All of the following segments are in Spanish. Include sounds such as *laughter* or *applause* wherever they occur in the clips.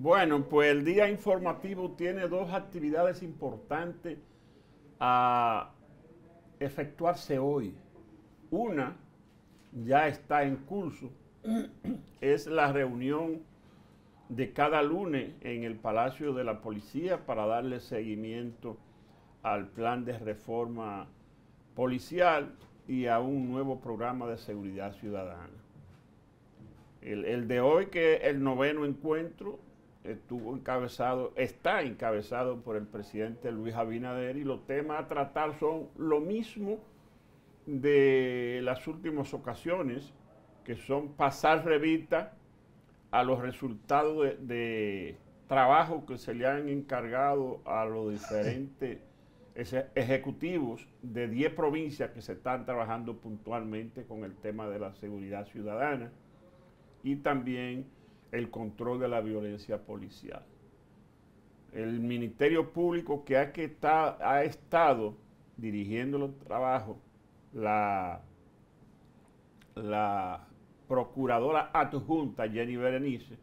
Bueno, pues el día informativo tiene dos actividades importantes a efectuarse hoy. Una ya está en curso, *clears throat* es la reunión de cada lunes en el Palacio de la Policía para darle seguimiento al plan de reforma policial y a un nuevo programa de seguridad ciudadana. El, de hoy, que es el noveno encuentro, estuvo encabezado, está encabezado por el presidente Luis Abinader y los temas a tratar son lo mismo de las últimas ocasiones, que son pasar revista a los resultados de, de trabajo que se le han encargado a los diferentes ejecutivos de 10 provincias que se están trabajando puntualmente con el tema de la seguridad ciudadana y también el control de la violencia policial. El Ministerio Público que ha, ha estado dirigiendo los trabajos, la, la procuradora adjunta Jenny Berenice,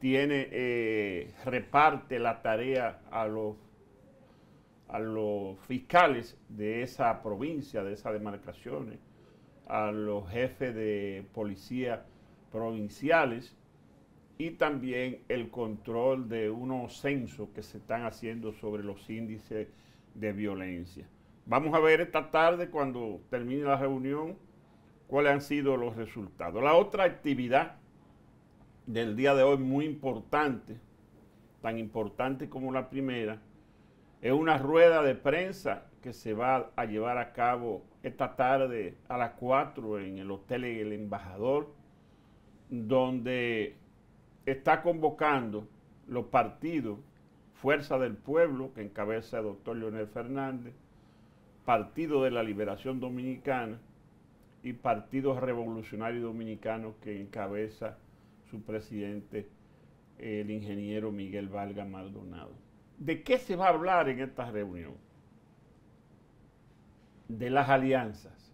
tiene, eh, reparte la tarea a los, a los fiscales de esa provincia, de esas demarcaciones, a los jefes de policía provinciales y también el control de unos censos que se están haciendo sobre los índices de violencia. Vamos a ver esta tarde, cuando termine la reunión, cuáles han sido los resultados. La otra actividad del día de hoy muy importante, tan importante como la primera, es una rueda de prensa que se va a llevar a cabo esta tarde a las 4 en el Hotel El Embajador donde está convocando los partidos Fuerza del Pueblo, que encabeza el doctor Leonel Fernández, Partido de la Liberación Dominicana y Partido Revolucionario Dominicano, que encabeza su presidente, el ingeniero Miguel Valga Maldonado. ¿De qué se va a hablar en esta reunión? De las alianzas.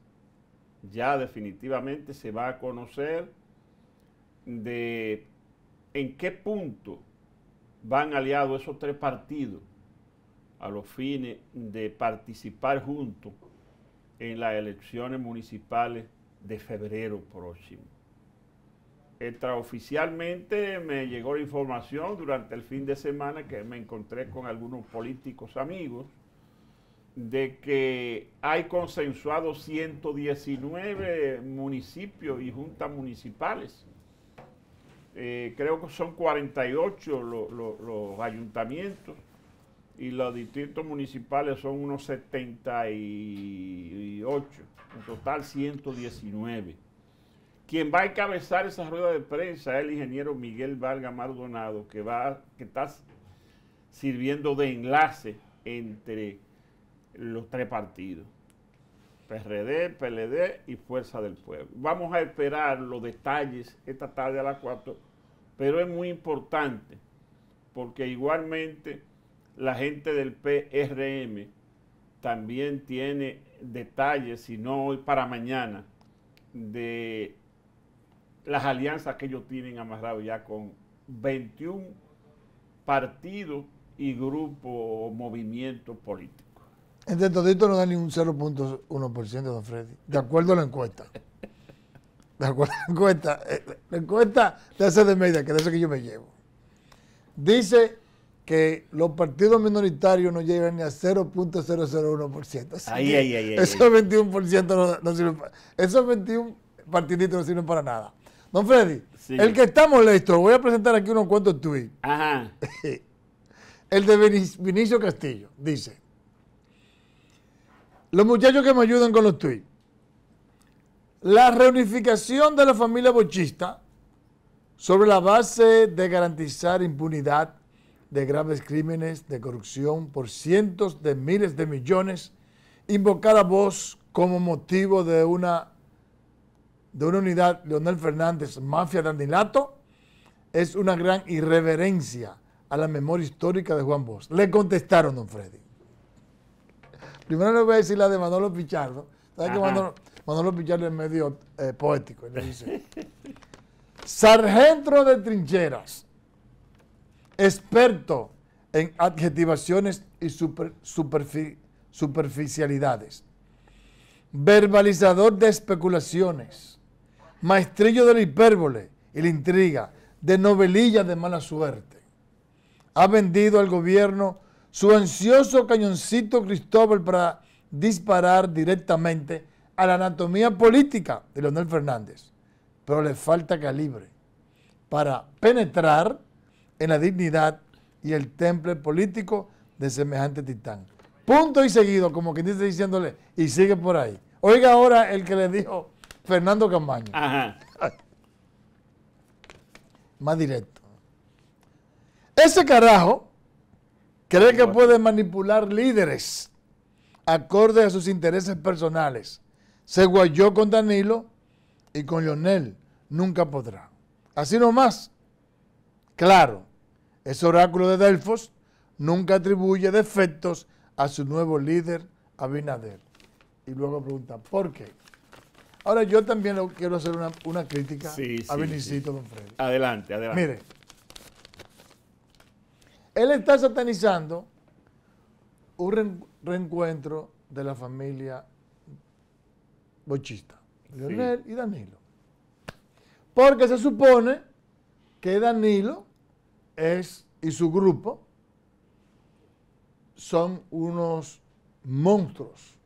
Ya definitivamente se va a conocer de en qué punto van aliados esos tres partidos a los fines de participar juntos en las elecciones municipales de febrero próximo. Extraoficialmente me llegó la información durante el fin de semana que me encontré con algunos políticos amigos de que hay consensuado 119 municipios y juntas municipales eh, creo que son 48 los ayuntamientos y los distritos municipales son unos 78, en total 119. Quien va a encabezar esa rueda de prensa es el ingeniero Miguel Vargas Maldonado, que, va, que está sirviendo de enlace entre los tres partidos. PRD, PLD y Fuerza del Pueblo. Vamos a esperar los detalles esta tarde a las 4, pero es muy importante porque igualmente la gente del PRM también tiene detalles, si no hoy para mañana, de las alianzas que ellos tienen amarrado ya con 21 partidos y grupos o movimientos políticos. Entre todito no da ni un 0.1%, don Freddy, de acuerdo a la encuesta. De acuerdo a la encuesta. Eh, la encuesta de hace de media, que de eso que yo me llevo. Dice que los partidos minoritarios no llegan ni a 0.001%. Ahí, ahí, ahí, Esos 21% no, no sirven para, Esos 21 partiditos no sirven para nada. Don Freddy, el que está molesto, voy a presentar aquí unos cuantos tweets. Ajá. *laughs* el de Vinicio Castillo, dice. Los muchachos que me ayudan con los tweets. La reunificación de la familia bochista sobre la base de garantizar impunidad de graves crímenes de corrupción por cientos de miles de millones, invocada voz como motivo de una, de una unidad Leonel Fernández, mafia de Andilato, es una gran irreverencia a la memoria histórica de Juan Bosch. Le contestaron, don Freddy. Primero le voy a decir la de Manolo Pichardo. ¿Sabes Manolo, Pichardo es medio eh, poético? *laughs* Sargento de trincheras, experto en adjetivaciones y superficialidades, verbalizador de especulaciones, maestrillo de la hipérbole y la intriga, de novelillas de mala suerte. Ha vendido al gobierno su ansioso cañoncito Cristóbal para disparar directamente a la anatomía política de Leonel Fernández, pero le falta calibre para penetrar en la dignidad y el temple político de semejante titán. Punto y seguido, como quien dice diciéndole, y sigue por ahí. Oiga ahora el que le dijo Fernando Camaño. Más directo. Ese carajo ¿Cree que puede manipular líderes acorde a sus intereses personales? Se guayó con Danilo y con Lionel. Nunca podrá. Así nomás. Claro, ese oráculo de Delfos nunca atribuye defectos a su nuevo líder, Abinader. Y luego pregunta, ¿por qué? Ahora yo también quiero hacer una, crítica a don Freddy. Adelante, adelante. Mire, él está satanizando un reencuentro de la familia bochista, Leonel y Danilo. Porque se supone que Danilo es y su grupo son unos monstruos,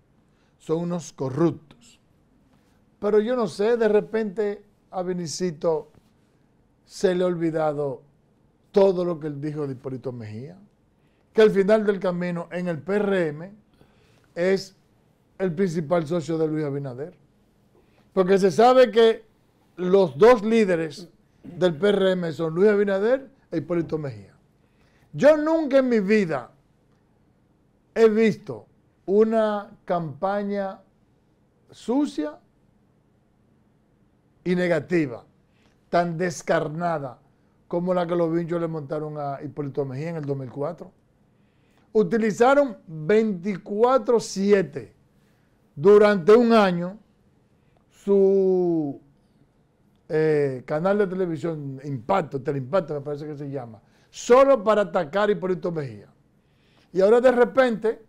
son unos corruptos. Pero yo no sé, de repente a Benicito se le ha olvidado todo lo que él dijo de Hipólito Mejía, que al final del camino en el PRM es el principal socio de Luis Abinader. Porque se sabe que los dos líderes del PRM son Luis Abinader e Hipólito Mejía. Yo nunca en mi vida he visto una campaña sucia y negativa, tan descarnada como la que los vinchos le montaron a Hipólito Mejía en el 2004. Utilizaron 24-7 durante un año su eh, canal de televisión Impacto, Teleimpacto me parece que se llama, solo para atacar a Hipólito Mejía. Y ahora de repente,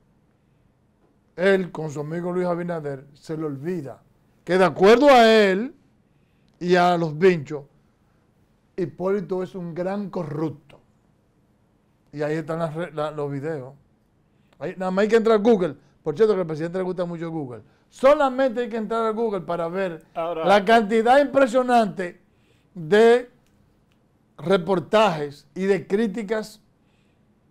él con su amigo Luis Abinader se le olvida que de acuerdo a él y a los vinchos, Hipólito es un gran corrupto. Y ahí están los videos. nada más hay que entrar a Google. Por cierto, que al presidente le gusta mucho Google. Solamente hay que entrar a Google para ver la cantidad impresionante de reportajes y de críticas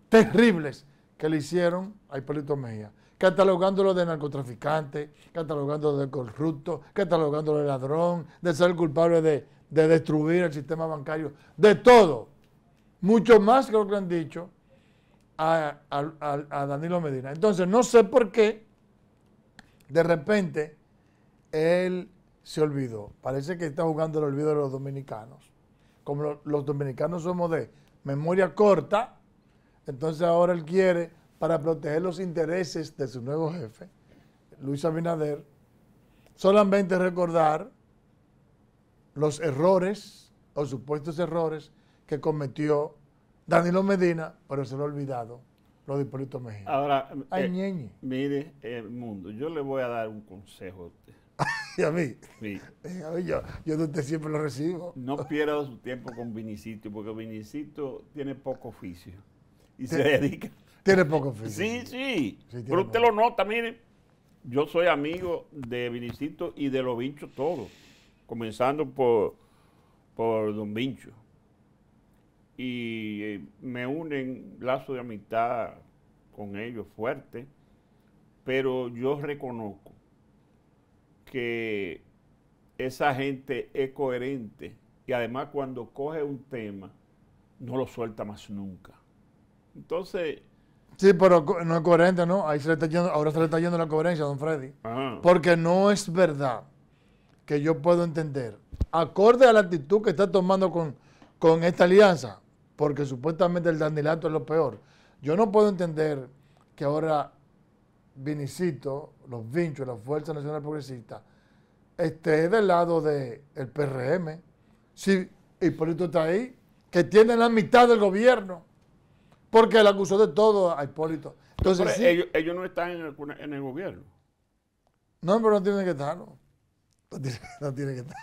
terribles que le hicieron a Hipólito Mejía, catalogándolo de narcotraficante, catalogándolo de corrupto, catalogándolo de ladrón, de ser culpable de, de destruir el sistema bancario, de todo, mucho más que lo que han dicho a, Danilo Medina. Entonces, no sé por qué, de repente, él se olvidó. Parece que está jugando el olvido de los dominicanos. Como los dominicanos somos de memoria corta, entonces ahora él quiere, para proteger los intereses de su nuevo jefe, Luis Abinader, solamente recordar los errores o supuestos errores que cometió Danilo Medina, pero se lo ha olvidado lo de Hipólito Mejía. Ahora, eh, mire, el mundo, yo le voy a dar un consejo a usted. *laughs* ¿Y a mí? Sí. *laughs* Eh, yo, de usted siempre lo recibo. No *laughs* pierda su tiempo con Vinicito, porque Vinicito tiene poco oficio y se dedica. Tiene poco oficio. Sí, sí. pero usted lo nota, mire. Yo soy amigo de Vinicito y de lo vincho todo comenzando por, Don Vincho. Y eh, me unen lazo de amistad con ellos fuerte, pero yo reconozco que esa gente es coherente y además cuando coge un tema no lo suelta más nunca. Entonces... Sí, pero no es coherente, ¿no? Ahí se está yendo, ahora se le está yendo la coherencia, don Freddy. Porque no es verdad que yo puedo entender, acorde a la actitud que está tomando con, con esta alianza, porque supuestamente el Danilato es lo peor. Yo no puedo entender que ahora Vinicito, los Vinchos, la Fuerza Nacional Progresista, esté del lado del PRM. Si Hipólito está ahí, que tiene la mitad del gobierno, porque le acusó de todo a Hipólito. Entonces, ellos, no están en el, gobierno. No, pero no tienen que estarlo *laughs* No tiene, que estar.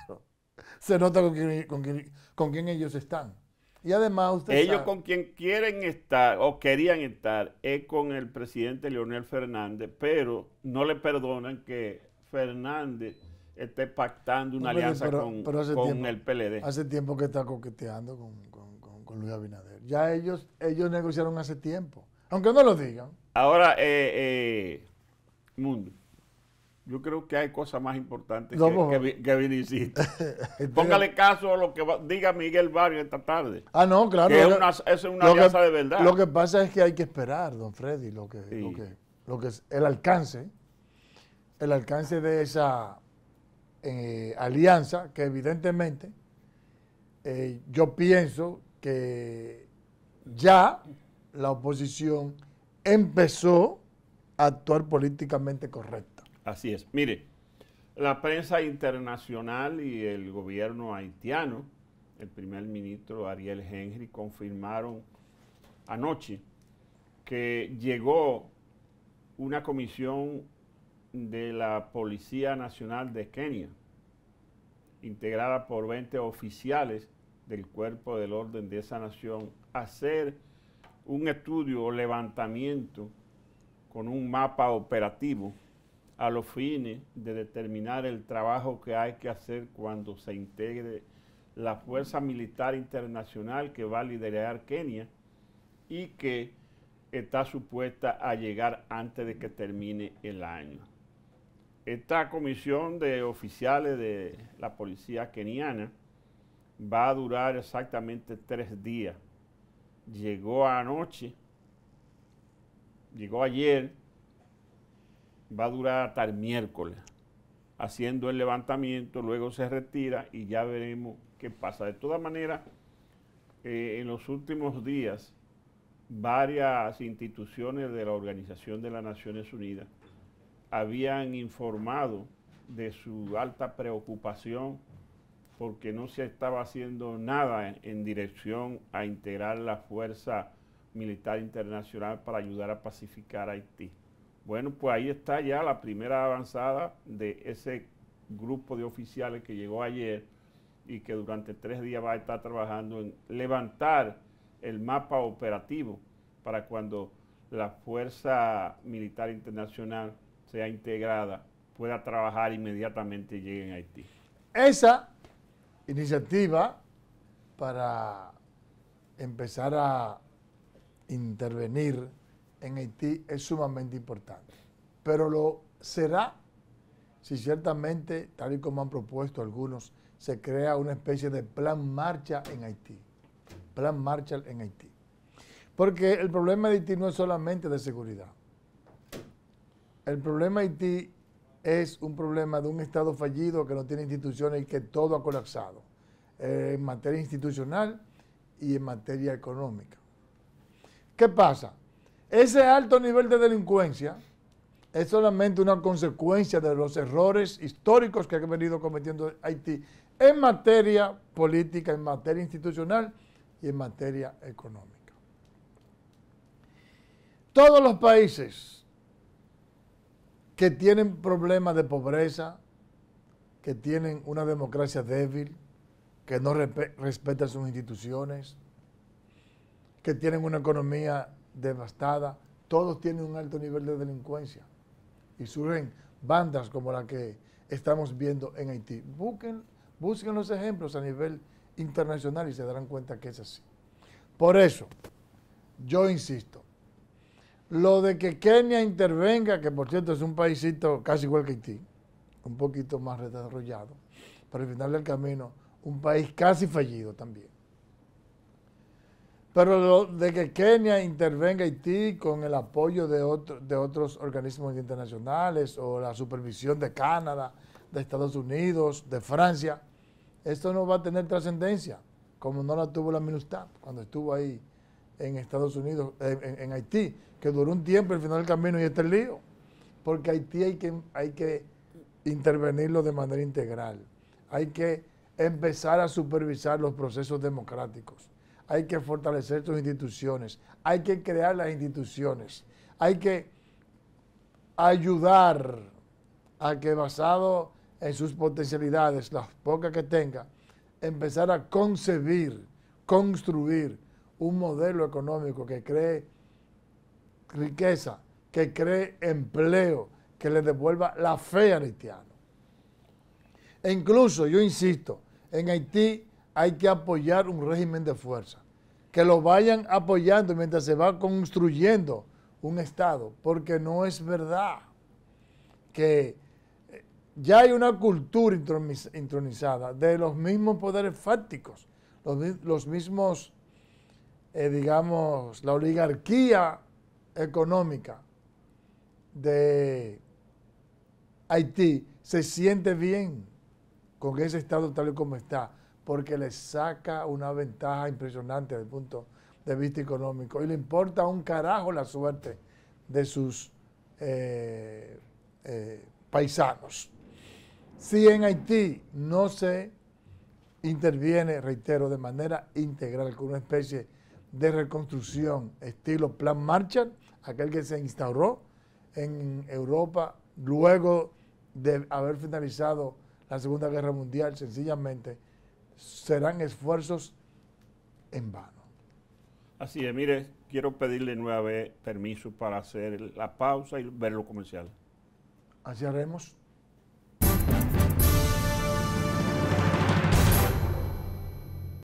Se nota con quién, ellos están. Y además usted Ellos con quien quieren estar o querían estar es con el presidente Leonel Fernández, pero no le perdonan que Fernández esté pactando una alianza con, el PLD. Hace tiempo que está coqueteando con, con, Luis Abinader. Ya ellos, ellos negociaron hace tiempo, aunque no lo digan. Ahora, eh, eh, Mundo, yo creo que hay cosas más importantes que, que, *laughs* este Póngale caso a lo que diga Miguel Barrio esta tarde. Ah, no, claro. Esa es una, es alianza de verdad. Lo que pasa es que hay que esperar, don Freddy, lo que, lo que, el alcance, el alcance de esa eh, alianza, que evidentemente eh, yo pienso que ya la oposición empezó a actuar políticamente correcta. Así es. Mire, la prensa internacional y el gobierno haitiano, el primer ministro Ariel Henry, confirmaron anoche que llegó una comisión de la Policía Nacional de Kenia, integrada por 20 oficiales del cuerpo del orden de esa nación, a hacer un estudio o levantamiento con un mapa operativo a los fines de determinar el trabajo que hay que hacer cuando se integre la Fuerza Militar Internacional que va a liderar Kenia y que está supuesta a llegar antes de que termine el año. Esta comisión de oficiales de la policía keniana va a durar exactamente tres días. Llegó anoche, llegó ayer va a durar hasta el miércoles haciendo el levantamiento, luego se retira y ya veremos qué pasa. De todas maneras, eh, en los últimos días, varias instituciones de la Organización de las Naciones Unidas habían informado de su alta preocupación porque no se estaba haciendo nada en, en dirección a integrar la fuerza militar internacional para ayudar a pacificar a Haití. Bueno, pues ahí está ya la primera avanzada de ese grupo de oficiales que llegó ayer y que durante tres días va a estar trabajando en levantar el mapa operativo para cuando la Fuerza Militar Internacional sea integrada, pueda trabajar inmediatamente y llegue a Haití. Esa iniciativa para empezar a intervenir en Haití es sumamente importante. Pero lo será si ciertamente, tal y como han propuesto algunos, se crea una especie de plan marcha en Haití. Plan marcha en Haití. Porque el problema de Haití no es solamente de seguridad. El problema de Haití es un problema de un Estado fallido que no tiene instituciones y que todo ha colapsado eh, en materia institucional y en materia económica. ¿Qué pasa? Ese alto nivel de delincuencia es solamente una consecuencia de los errores históricos que ha venido cometiendo Haití en materia política, en materia institucional y en materia económica. Todos los países que tienen problemas de pobreza, que tienen una democracia débil, que no respeta sus instituciones, que tienen una economía devastada, todos tienen un alto nivel de delincuencia y surgen bandas como la que estamos viendo en Haití. Busquen, busquen los ejemplos a nivel internacional y se darán cuenta que es así. Por eso, yo insisto, lo de que Kenia intervenga, que por cierto es un paísito casi igual que Haití, un poquito más desarrollado, pero al final del camino, un país casi fallido también pero de que Kenia intervenga Haití con el apoyo de, de otros organismos internacionales o la supervisión de Canadá, de Estados Unidos, de Francia, esto no va a tener trascendencia, como no la tuvo la MINUSTAP cuando estuvo ahí en Estados Unidos, en, Haití, que duró un tiempo el final del camino y este lío, porque Haití hay que intervenirlo de manera integral, hay que empezar a supervisar los procesos democráticos hay que fortalecer sus instituciones, hay que crear las instituciones, hay que ayudar a que basado en sus potencialidades, las pocas que tenga, empezar a concebir, construir un modelo económico que cree riqueza, que cree empleo, que le devuelva la fe a haitiano. E incluso, yo insisto, en Haití hay que apoyar un régimen de fuerza. Que lo vayan apoyando mientras se va construyendo un Estado, porque no es verdad que eh, ya hay una cultura intronizada de los mismos poderes fácticos, los, mismos, eh, digamos, la oligarquía económica de Haití se siente bien con ese Estado tal y como está porque le saca una ventaja impresionante desde el punto de vista económico y le importa un carajo la suerte de sus eh, eh, paisanos. Si en Haití no se interviene, reitero, de manera integral con una especie de reconstrucción estilo Plan Marshall, aquel que se instauró en Europa luego de haber finalizado la Segunda Guerra Mundial, sencillamente serán esfuerzos en vano. Así es, mire, quiero pedirle nueva vez permiso para hacer la pausa y ver lo comercial. Así haremos.